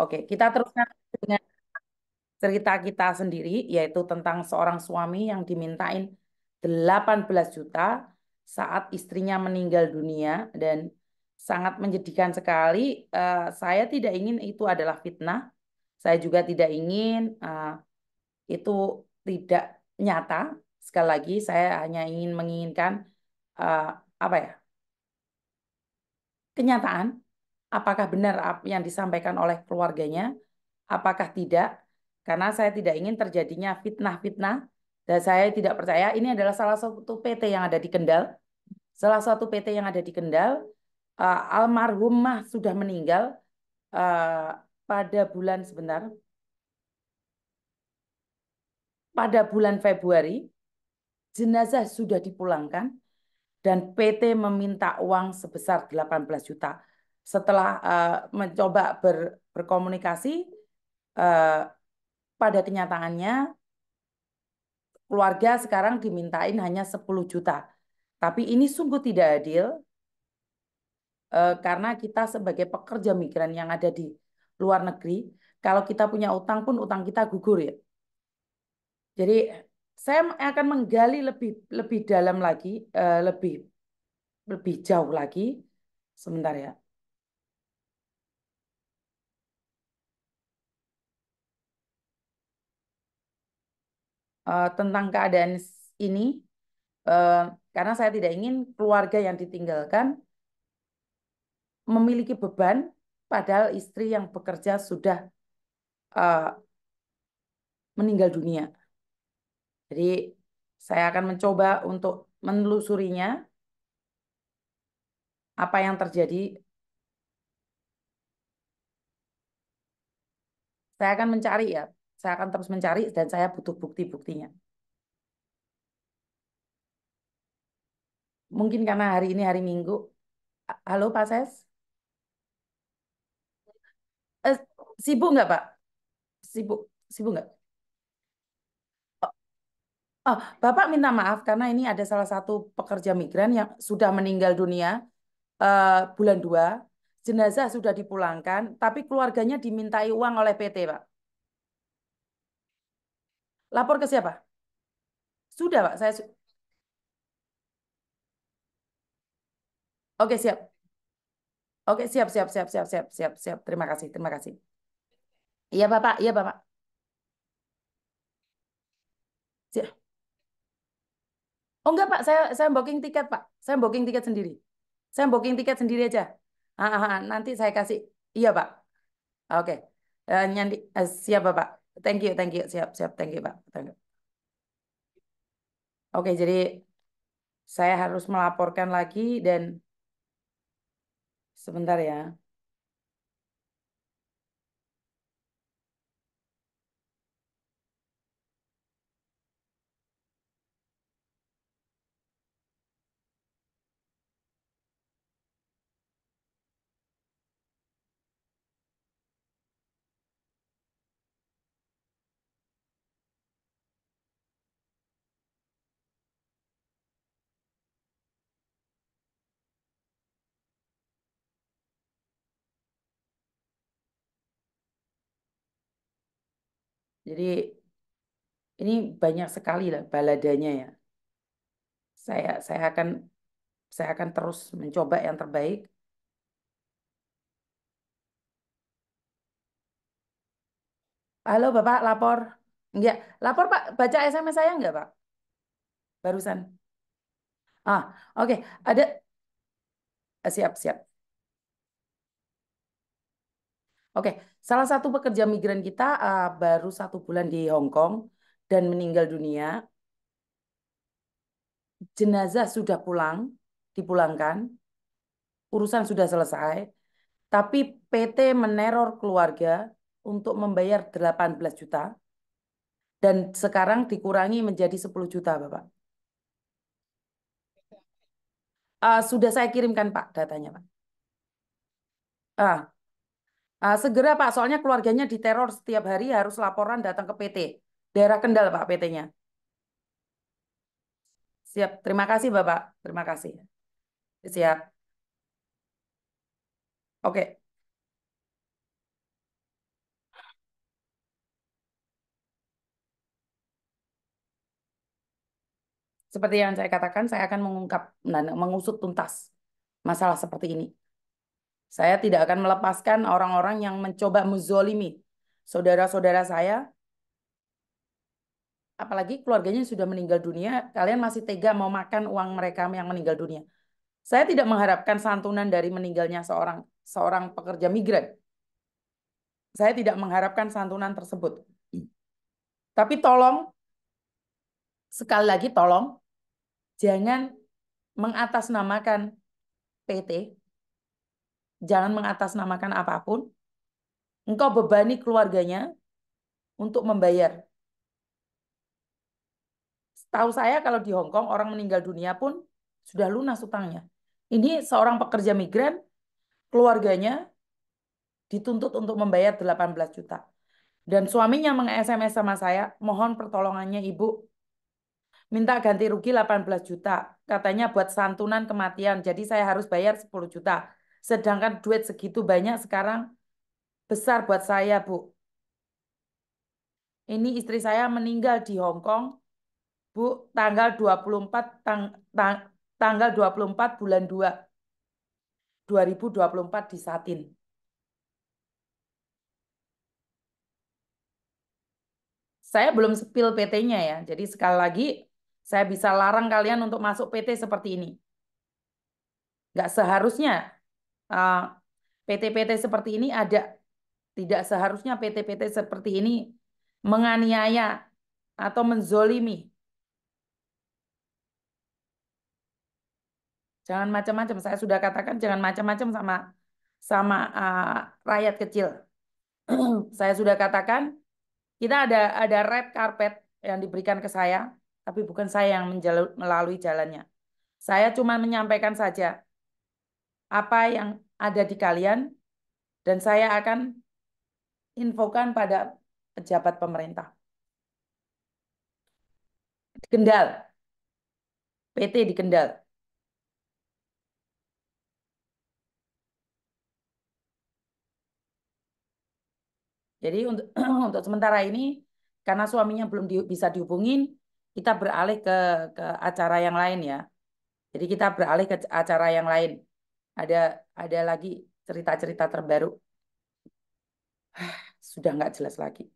Oke, kita teruskan dengan cerita kita sendiri, yaitu tentang seorang suami yang dimintain 18 juta saat istrinya meninggal dunia dan sangat menjadikan sekali. Uh, saya tidak ingin itu adalah fitnah. Saya juga tidak ingin uh, itu tidak nyata. Sekali lagi, saya hanya ingin menginginkan uh, apa ya kenyataan apakah benar yang disampaikan oleh keluarganya, apakah tidak, karena saya tidak ingin terjadinya fitnah-fitnah, dan saya tidak percaya ini adalah salah satu PT yang ada di Kendal, salah satu PT yang ada di Kendal, uh, eh, almarhumah sudah meninggal uh, pada bulan sebentar, pada bulan Februari, jenazah sudah dipulangkan, dan PT meminta uang sebesar 18 juta setelah uh, mencoba ber, berkomunikasi uh, pada kenyataannya keluarga sekarang dimintain hanya 10 juta. Tapi ini sungguh tidak adil uh, karena kita sebagai pekerja migran yang ada di luar negeri, kalau kita punya utang pun utang kita gugur ya. Jadi saya akan menggali lebih lebih dalam lagi, uh, lebih lebih jauh lagi. Sebentar ya. uh, tentang keadaan ini uh, karena saya tidak ingin keluarga yang ditinggalkan memiliki beban padahal istri yang bekerja sudah uh, meninggal dunia. Jadi saya akan mencoba untuk menelusurinya apa yang terjadi. Saya akan mencari ya saya akan terus mencari dan saya butuh bukti-buktinya. Mungkin karena hari ini hari Minggu. Halo Pak Ses? Eh, sibuk nggak Pak? Sibuk, sibuk nggak? Oh, oh, Bapak minta maaf karena ini ada salah satu pekerja migran yang sudah meninggal dunia uh, bulan 2. Jenazah sudah dipulangkan, tapi keluarganya dimintai uang oleh PT, Pak. Lapor ke siapa? Sudah, Pak. Saya Oke, siap. Oke, siap, siap, siap, siap, siap, siap, siap. Terima kasih, terima kasih. Iya, Bapak. Iya, Bapak. Siap. Oh, enggak, Pak. Saya saya booking tiket, Pak. Saya booking tiket sendiri. Saya booking tiket sendiri aja. Ah, ah, ah. nanti saya kasih. Iya, Pak. Oke. Uh, nyandi, uh, siap, Bapak. Thank you, thank you. Siap, siap. Thank you, Pak. Thank you. Oke, jadi saya harus melaporkan lagi dan sebentar ya. Jadi ini banyak sekali lah baladanya ya. Saya saya akan saya akan terus mencoba yang terbaik. Halo Bapak, lapor. Enggak, lapor Pak, baca SMS saya enggak Pak? Barusan. Ah, oke, okay. ada siap-siap. Ah, Oke, salah satu pekerja migran kita uh, baru satu bulan di Hong Kong dan meninggal dunia. Jenazah sudah pulang, dipulangkan, urusan sudah selesai, tapi PT meneror keluarga untuk membayar 18 juta dan sekarang dikurangi menjadi 10 juta, Bapak. Uh, sudah saya kirimkan Pak datanya, Pak. Ah, Uh, segera Pak, soalnya keluarganya diteror setiap hari harus laporan datang ke PT. Daerah Kendal Pak PT-nya. Siap, terima kasih Bapak. Terima kasih. Siap. Oke. Seperti yang saya katakan, saya akan mengungkap nah, mengusut tuntas masalah seperti ini. Saya tidak akan melepaskan orang-orang yang mencoba menzolimi saudara-saudara saya. Apalagi keluarganya sudah meninggal dunia, kalian masih tega mau makan uang mereka yang meninggal dunia. Saya tidak mengharapkan santunan dari meninggalnya seorang seorang pekerja migran. Saya tidak mengharapkan santunan tersebut. Hmm. Tapi tolong, sekali lagi tolong, jangan mengatasnamakan PT jangan mengatasnamakan apapun. Engkau bebani keluarganya untuk membayar. Tahu saya kalau di Hong Kong orang meninggal dunia pun sudah lunas utangnya. Ini seorang pekerja migran, keluarganya dituntut untuk membayar 18 juta. Dan suaminya meng-SMS sama saya, mohon pertolongannya ibu, minta ganti rugi 18 juta. Katanya buat santunan kematian, jadi saya harus bayar 10 juta. Sedangkan duit segitu banyak sekarang besar buat saya, Bu. Ini istri saya meninggal di Hong Kong, Bu, tanggal 24 tang, tang, tanggal 24 bulan 2 2024 di Satin. Saya belum spill PT-nya ya. Jadi sekali lagi saya bisa larang kalian untuk masuk PT seperti ini. Nggak seharusnya Eh, PT-PT uh, seperti ini ada. Tidak seharusnya PT-PT seperti ini menganiaya atau menzolimi. Jangan macam-macam. Saya sudah katakan jangan macam-macam sama sama uh, rakyat kecil. saya sudah katakan kita ada ada red carpet yang diberikan ke saya, tapi bukan saya yang melalui jalannya. Saya cuma menyampaikan saja apa yang ada di kalian dan saya akan infokan pada pejabat pemerintah. Di Kendal. PT di Kendal. Jadi untuk, untuk sementara ini karena suaminya belum di, bisa dihubungin, kita beralih ke, ke acara yang lain ya. Jadi kita beralih ke acara yang lain. Ada ada lagi cerita-cerita terbaru. Sudah nggak jelas lagi.